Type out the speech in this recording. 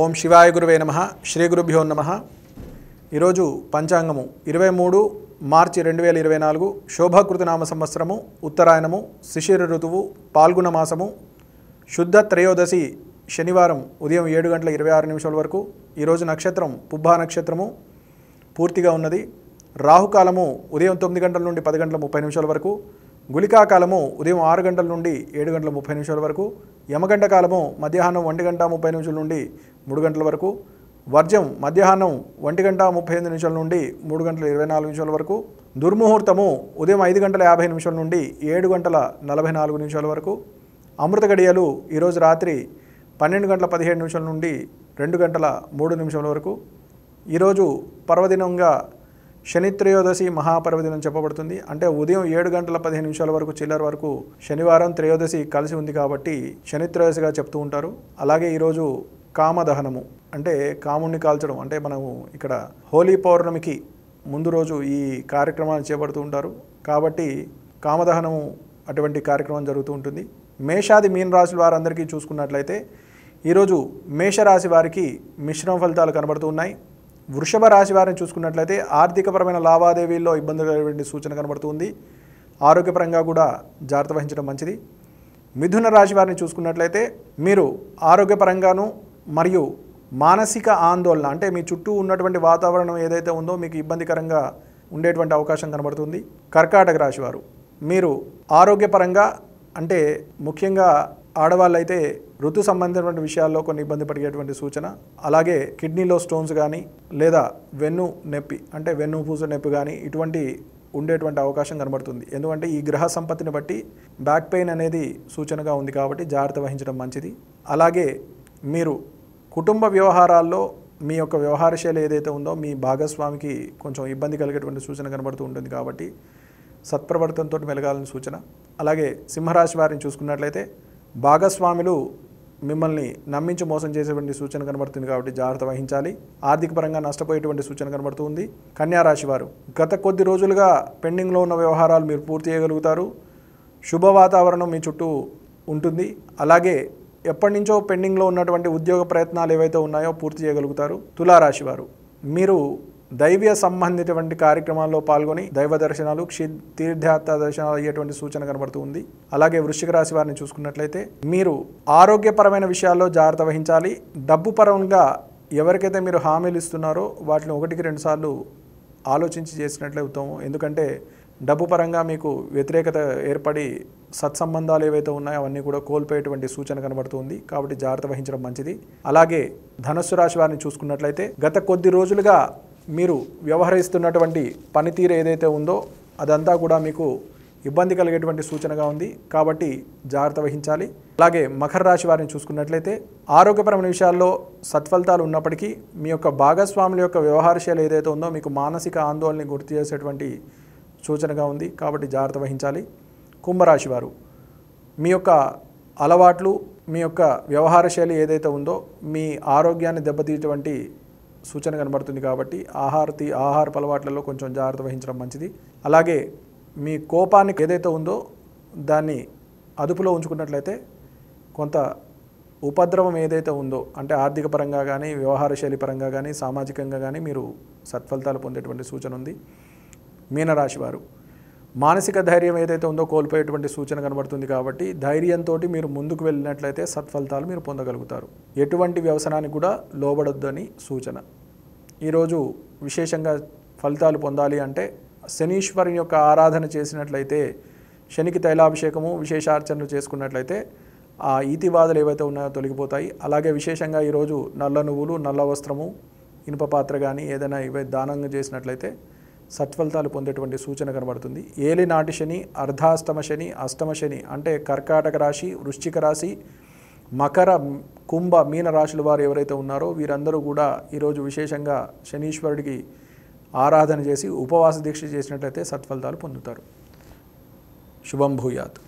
ఓం శివాయ గురువే నమ శ్రీ గురుభ్యో నమ ఈరోజు పంచాంగము ఇరవై మూడు మార్చి రెండు వేల ఇరవై నాలుగు శోభాకృతినామ సంవత్సరము ఉత్తరాయణము శిశిర ఋతువు పాల్గొన మాసము శుద్ధ త్రయోదశి శనివారం ఉదయం ఏడు గంటల ఇరవై ఆరు నిమిషాల వరకు ఈరోజు నక్షత్రం పుబ్బా నక్షత్రము పూర్తిగా ఉన్నది రాహుకాలము ఉదయం తొమ్మిది గంటల నుండి పది గంటల ముప్పై నిమిషాల వరకు కాలము ఉదయం ఆరు గంటల నుండి ఏడు గంటల ముప్పై నిమిషాల వరకు యమగంట కాలము మధ్యాహ్నం ఒంటి గంట ముప్పై నిమిషాల నుండి మూడు గంటల వరకు వర్జం మధ్యాహ్నం ఒంటి గంట ముప్పై ఎనిమిది నిమిషాల నుండి మూడు గంటల ఇరవై నాలుగు నిమిషాల వరకు దుర్ముహూర్తము ఉదయం ఐదు గంటల యాభై నిమిషాల నుండి ఏడు గంటల నలభై నాలుగు నిమిషాల వరకు అమృత గడియలు ఈరోజు రాత్రి పన్నెండు గంటల పదిహేడు నిమిషాల నుండి రెండు గంటల మూడు నిమిషాల వరకు ఈరోజు పర్వదినంగా శనిత్రయోదశి మహాపర్వదినం చెప్పబడుతుంది అంటే ఉదయం ఏడు గంటల పదిహేను నిమిషాల వరకు చిల్లర వరకు శనివారం త్రయోదశి కలిసి ఉంది కాబట్టి శనిత్రయోదశిగా చెప్తూ ఉంటారు అలాగే ఈరోజు కామదహనము అంటే కాముణ్ణి కాల్చడం అంటే మనము ఇక్కడ హోలీ పౌర్ణమికి ముందు రోజు ఈ కార్యక్రమాలు చేపడుతూ ఉంటారు కాబట్టి కామదహనము అటువంటి కార్యక్రమం జరుగుతూ ఉంటుంది మేషాది మీన రాశుల వారందరికీ చూసుకున్నట్లయితే ఈరోజు మేషరాశి వారికి మిశ్రమ ఫలితాలు కనబడుతూ ఉన్నాయి వృషభ రాశి వారిని చూసుకున్నట్లయితే ఆర్థికపరమైన లావాదేవీల్లో ఇబ్బందులు కలిగిన సూచన కనబడుతుంది ఆరోగ్యపరంగా కూడా జాగ్రత్త వహించడం మంచిది మిథున రాశి వారిని చూసుకున్నట్లయితే మీరు ఆరోగ్యపరంగాను మరియు మానసిక ఆందోళన అంటే మీ చుట్టూ ఉన్నటువంటి వాతావరణం ఏదైతే ఉందో మీకు ఇబ్బందికరంగా ఉండేటువంటి అవకాశం కనబడుతుంది కర్కాటక రాశి వారు మీరు ఆరోగ్యపరంగా అంటే ముఖ్యంగా ఆడవాళ్ళైతే ఋతు సంబంధించినటువంటి విషయాల్లో కొన్ని ఇబ్బంది పడిగేటువంటి సూచన అలాగే కిడ్నీలో స్టోన్స్ కానీ లేదా వెన్ను నొప్పి అంటే వెన్ను పూజ నొప్పి కానీ ఇటువంటి ఉండేటువంటి అవకాశం కనబడుతుంది ఎందుకంటే ఈ గ్రహ సంపత్తిని బట్టి బ్యాక్ పెయిన్ అనేది సూచనగా ఉంది కాబట్టి జాగ్రత్త వహించడం మంచిది అలాగే మీరు కుటుంబ వ్యవహారాల్లో మీ యొక్క వ్యవహార శైలి ఏదైతే ఉందో మీ భాగస్వామికి కొంచెం ఇబ్బంది కలిగేటువంటి సూచన కనబడుతూ ఉంటుంది కాబట్టి సత్ప్రవర్తనతో మెలగాలని సూచన అలాగే సింహరాశి వారిని చూసుకున్నట్లయితే భాగస్వాములు మిమ్మల్ని నమ్మించి మోసం చేసేటువంటి సూచన కనబడుతుంది కాబట్టి జాగ్రత్త వహించాలి ఆర్థిక పరంగా నష్టపోయేటువంటి సూచన కనబడుతుంది కన్యారాశి వారు గత కొద్ది రోజులుగా పెండింగ్లో ఉన్న వ్యవహారాలు మీరు పూర్తి చేయగలుగుతారు శుభ వాతావరణం మీ చుట్టూ ఉంటుంది అలాగే ఎప్పటి నుంచో పెండింగ్లో ఉన్నటువంటి ఉద్యోగ ప్రయత్నాలు ఏవైతే ఉన్నాయో పూర్తి చేయగలుగుతారు తులారాశి వారు మీరు దైవ్య సంబంధితటువంటి కార్యక్రమాల్లో పాల్గొని దైవ దర్శనాలు క్షీ తీర్థయాత్ర దర్శనాలు అయ్యేటువంటి సూచన కనబడుతుంది అలాగే వృశ్చిక రాశి వారిని చూసుకున్నట్లయితే మీరు ఆరోగ్యపరమైన విషయాల్లో జాగ్రత్త వహించాలి డబ్బు పరంగా ఎవరికైతే మీరు హామీలు ఇస్తున్నారో వాటిని ఒకటికి రెండుసార్లు ఆలోచించి చేసినట్లే ఉత్తమం ఎందుకంటే డబ్బు పరంగా మీకు వ్యతిరేకత ఏర్పడి సత్సంబంధాలు ఏవైతే ఉన్నాయో అవన్నీ కూడా కోల్పోయేటువంటి సూచన కనబడుతుంది కాబట్టి జాగ్రత్త వహించడం మంచిది అలాగే ధనస్సు రాశి వారిని చూసుకున్నట్లయితే గత కొద్ది రోజులుగా మీరు వ్యవహరిస్తున్నటువంటి పనితీరు ఏదైతే ఉందో అదంతా కూడా మీకు ఇబ్బంది కలిగేటువంటి సూచనగా ఉంది కాబట్టి జాగ్రత్త వహించాలి అలాగే మకర రాశి వారిని చూసుకున్నట్లయితే ఆరోగ్యపరమైన విషయాల్లో సత్ఫలితాలు ఉన్నప్పటికీ మీ యొక్క భాగస్వాముల యొక్క వ్యవహారశైలి ఏదైతే ఉందో మీకు మానసిక ఆందోళనని గుర్తు చేసేటువంటి సూచనగా ఉంది కాబట్టి జాగ్రత్త వహించాలి కుంభరాశి వారు మీ యొక్క అలవాట్లు మీ యొక్క వ్యవహార శైలి ఏదైతే ఉందో మీ ఆరోగ్యాన్ని దెబ్బతీయటువంటి సూచన కనబడుతుంది కాబట్టి ఆహార తీ ఆహార అలవాట్లలో కొంచెం జాగ్రత్త వహించడం మంచిది అలాగే మీ కోపాన్ని ఏదైతే ఉందో దాన్ని అదుపులో ఉంచుకున్నట్లయితే కొంత ఉపద్రవం ఏదైతే ఉందో అంటే ఆర్థిక పరంగా కానీ వ్యవహార శైలి పరంగా కానీ సామాజికంగా కానీ మీరు సత్ఫలితాలు పొందేటువంటి సూచన ఉంది మీనరాశి వారు మానసిక ధైర్యం ఏదైతే ఉందో కోల్పోయేటువంటి సూచన కనబడుతుంది కాబట్టి ధైర్యంతో మీరు ముందుకు వెళ్ళినట్లయితే సత్ఫలితాలు మీరు పొందగలుగుతారు ఎటువంటి వ్యవసనానికి కూడా లోబడొద్దని సూచన ఈరోజు విశేషంగా ఫలితాలు పొందాలి అంటే శనీశ్వరుని యొక్క ఆరాధన చేసినట్లయితే శనికి తైలాభిషేకము విశేషార్చనలు చేసుకున్నట్లయితే ఆ ఈతివాదులు ఏవైతే ఉన్నాయో తొలగిపోతాయి అలాగే విశేషంగా ఈరోజు నల్ల నువ్వులు నల్ల వస్త్రము ఇనుప పాత్ర కానీ ఏదైనా ఇవే దానంగా చేసినట్లయితే సత్ఫలితాలు పొందేటువంటి సూచన కనబడుతుంది ఏలినాటి శని అర్ధాష్టమ శని అష్టమ శని అంటే కర్కాటక రాశి వృశ్చిక రాశి మకర కుంభ మీన రాశుల వారు ఎవరైతే ఉన్నారో వీరందరూ కూడా ఈరోజు విశేషంగా శనీశ్వరుడికి ఆరాధన చేసి ఉపవాస దీక్ష చేసినట్లయితే సత్ఫలితాలు పొందుతారు శుభం భూయాత్